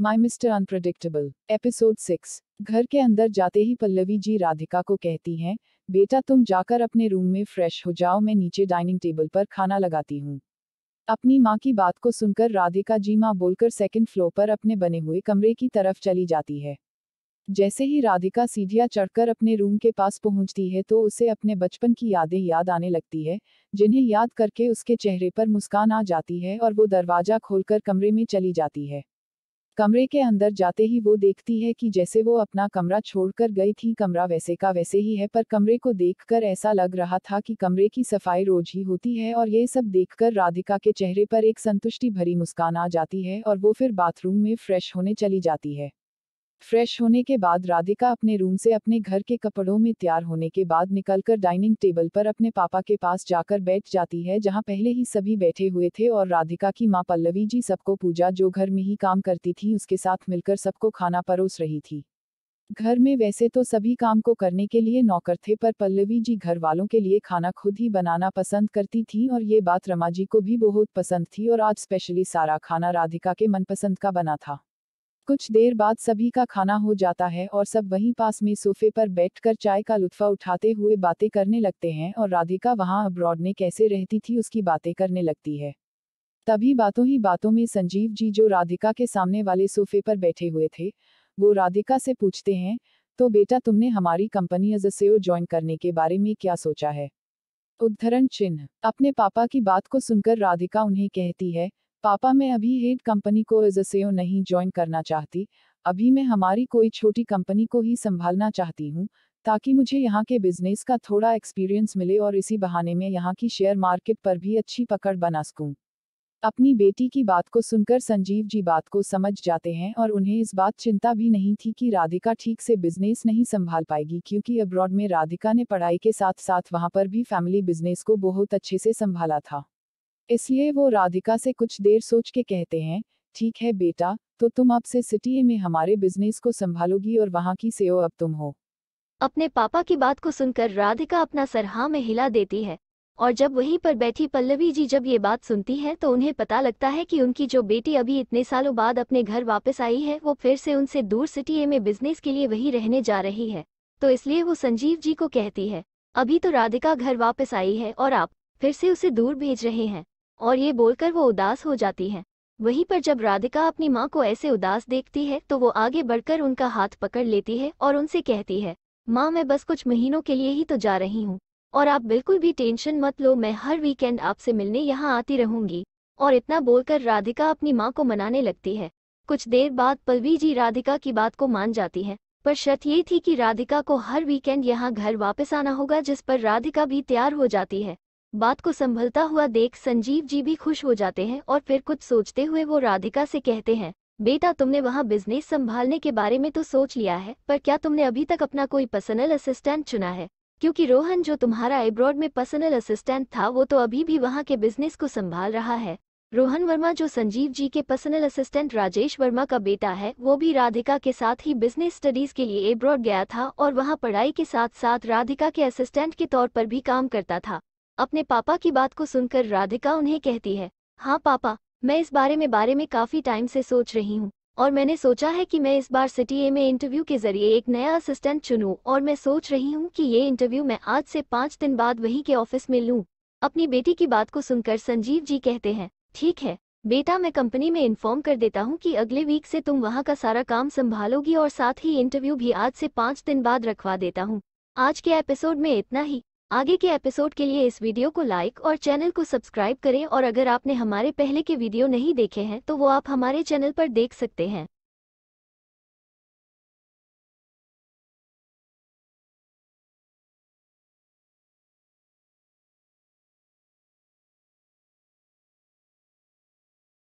माई mister unpredictable episode six घर के अंदर जाते ही पल्लवी जी राधिका को कहती हैं बेटा तुम जाकर अपने रूम में फ्रेश हो जाओ मैं नीचे डाइनिंग टेबल पर खाना लगाती हूँ अपनी माँ की बात को सुनकर राधिका जी माँ बोलकर सेकंड फ्लोर पर अपने बने हुए कमरे की तरफ चली जाती है जैसे ही राधिका सीढ़ियाँ चढ़कर अपने रूम के पास पहुँचती है तो उसे अपने बचपन की यादें याद आने लगती है जिन्हें याद करके उसके चेहरे पर मुस्कान आ जाती है और वो दरवाजा खोलकर कमरे में चली जाती है कमरे के अंदर जाते ही वो देखती है कि जैसे वो अपना कमरा छोड़कर गई थी कमरा वैसे का वैसे ही है पर कमरे को देखकर ऐसा लग रहा था कि कमरे की सफाई रोज ही होती है और ये सब देखकर राधिका के चेहरे पर एक संतुष्टि भरी मुस्कान आ जाती है और वो फिर बाथरूम में फ्रेश होने चली जाती है फ्रेश होने के बाद राधिका अपने रूम से अपने घर के कपड़ों में तैयार होने के बाद निकलकर डाइनिंग टेबल पर अपने पापा के पास जाकर बैठ जाती है जहां पहले ही सभी बैठे हुए थे और राधिका की माँ पल्लवी जी सबको पूजा जो घर में ही काम करती थी उसके साथ मिलकर सबको खाना परोस रही थी घर में वैसे तो सभी काम को करने के लिए नौकर थे पर पल्लवी जी घर वालों के लिए खाना खुद ही बनाना पसंद करती थी और ये बात रमा जी को भी बहुत पसंद थी और आज स्पेशली सारा खाना राधिका के मनपसंद का बना था कुछ देर बाद सभी का खाना हो जाता है और सब वहीं पास में सोफे पर बैठकर चाय का लुत्फा उठाते हुए बातें करने लगते हैं और राधिका वहां अब्रॉड में कैसे रहती थी उसकी बातें करने लगती है तभी बातों ही बातों में संजीव जी जो राधिका के सामने वाले सोफे पर बैठे हुए थे वो राधिका से पूछते हैं तो बेटा तुमने हमारी कंपनी एज से ज्वाइन करने के बारे में क्या सोचा है उद्धरण चिन्ह अपने पापा की बात को सुनकर राधिका उन्हें कहती है पापा मैं अभी हेड कंपनी को एज एसएओ e नहीं ज्वाइन करना चाहती अभी मैं हमारी कोई छोटी कंपनी को ही संभालना चाहती हूँ ताकि मुझे यहाँ के बिजनेस का थोड़ा एक्सपीरियंस मिले और इसी बहाने में यहाँ की शेयर मार्केट पर भी अच्छी पकड़ बना सकूँ अपनी बेटी की बात को सुनकर संजीव जी बात को समझ जाते हैं और उन्हें इस बात चिंता भी नहीं थी कि राधिका ठीक से बिजनेस नहीं संभाल पाएगी क्योंकि अब्रॉड में राधिका ने पढ़ाई के साथ साथ वहां पर भी फैमिली बिजनेस को बहुत अच्छे से संभाला था इसलिए वो राधिका से कुछ देर सोच के कहते हैं ठीक है बेटा तो तुम अब से सिटी में हमारे बिजनेस को संभालोगी और वहाँ की सेओ अब तुम हो अपने पापा की बात को सुनकर राधिका अपना सरहा में हिला देती है और जब वहीं पर बैठी पल्लवी जी जब ये बात सुनती है तो उन्हें पता लगता है कि उनकी जो बेटी अभी इतने सालों बाद अपने घर वापस आई है वो फिर से उनसे दूर सिटी में बिजनेस के लिए वहीं रहने जा रही है तो इसलिए वो संजीव जी को कहती है अभी तो राधिका घर वापस आई है और आप फिर से उसे दूर भेज रहे हैं और ये बोलकर वो उदास हो जाती है वहीं पर जब राधिका अपनी माँ को ऐसे उदास देखती है तो वो आगे बढ़कर उनका हाथ पकड़ लेती है और उनसे कहती है माँ मैं बस कुछ महीनों के लिए ही तो जा रही हूँ और आप बिल्कुल भी टेंशन मत लो मैं हर वीकेंड आपसे मिलने यहाँ आती रहूंगी और इतना बोलकर राधिका अपनी माँ को मनाने लगती है कुछ देर बाद पलवी जी राधिका की बात को मान जाती है पर शर्त ये थी कि राधिका को हर वीकेंड यहाँ घर वापस आना होगा जिस पर राधिका भी तैयार हो जाती है बात को संभलता हुआ देख संजीव जी भी खुश हो जाते हैं और फिर कुछ सोचते हुए वो राधिका से कहते हैं बेटा तुमने वहाँ बिजनेस संभालने के बारे में तो सोच लिया है पर क्या तुमने अभी तक अपना कोई पर्सनल असिस्टेंट चुना है क्योंकि रोहन जो तुम्हारा एब्रॉड में पर्सनल असिस्टेंट था वो तो अभी भी वहाँ के बिजनेस को संभाल रहा है रोहन वर्मा जो संजीव जी के पर्सनल असिस्टेंट राजेश वर्मा का बेटा है वो भी राधिका के साथ ही बिजनेस स्टडीज के लिए एब्रॉड गया था और वहाँ पढ़ाई के साथ साथ राधिका के असिस्टेंट के तौर पर भी काम करता था अपने पापा की बात को सुनकर राधिका उन्हें कहती है हाँ पापा मैं इस बारे में बारे में काफ़ी टाइम से सोच रही हूँ और मैंने सोचा है कि मैं इस बार सिटी ए में इंटरव्यू के जरिए एक नया असिस्टेंट चुनूं और मैं सोच रही हूं कि ये इंटरव्यू मैं आज से पाँच दिन बाद वहीं के ऑफिस में लूं। अपनी बेटी की बात को सुनकर संजीव जी कहते हैं ठीक है बेटा मैं कंपनी में इन्फॉर्म कर देता हूँ कि अगले वीक से तुम वहाँ का सारा काम संभालोगी और साथ ही इंटरव्यू भी आज से पाँच दिन बाद रखवा देता हूँ आज के एपिसोड में इतना ही आगे के एपिसोड के लिए इस वीडियो को लाइक और चैनल को सब्सक्राइब करें और अगर आपने हमारे पहले के वीडियो नहीं देखे हैं तो वो आप हमारे चैनल पर देख सकते हैं